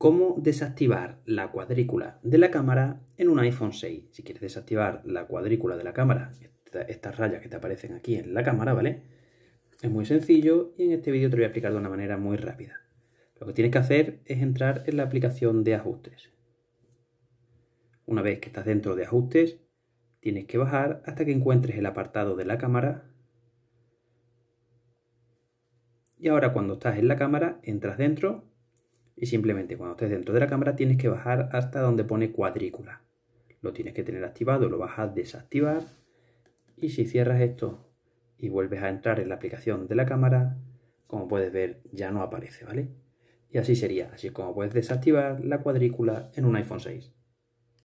cómo desactivar la cuadrícula de la cámara en un iPhone 6. Si quieres desactivar la cuadrícula de la cámara, estas rayas que te aparecen aquí en la cámara, ¿vale? Es muy sencillo y en este vídeo te lo voy a explicar de una manera muy rápida. Lo que tienes que hacer es entrar en la aplicación de ajustes. Una vez que estás dentro de ajustes, tienes que bajar hasta que encuentres el apartado de la cámara. Y ahora cuando estás en la cámara, entras dentro y simplemente cuando estés dentro de la cámara tienes que bajar hasta donde pone cuadrícula. Lo tienes que tener activado, lo vas a desactivar. Y si cierras esto y vuelves a entrar en la aplicación de la cámara, como puedes ver ya no aparece, ¿vale? Y así sería, así como puedes desactivar la cuadrícula en un iPhone 6.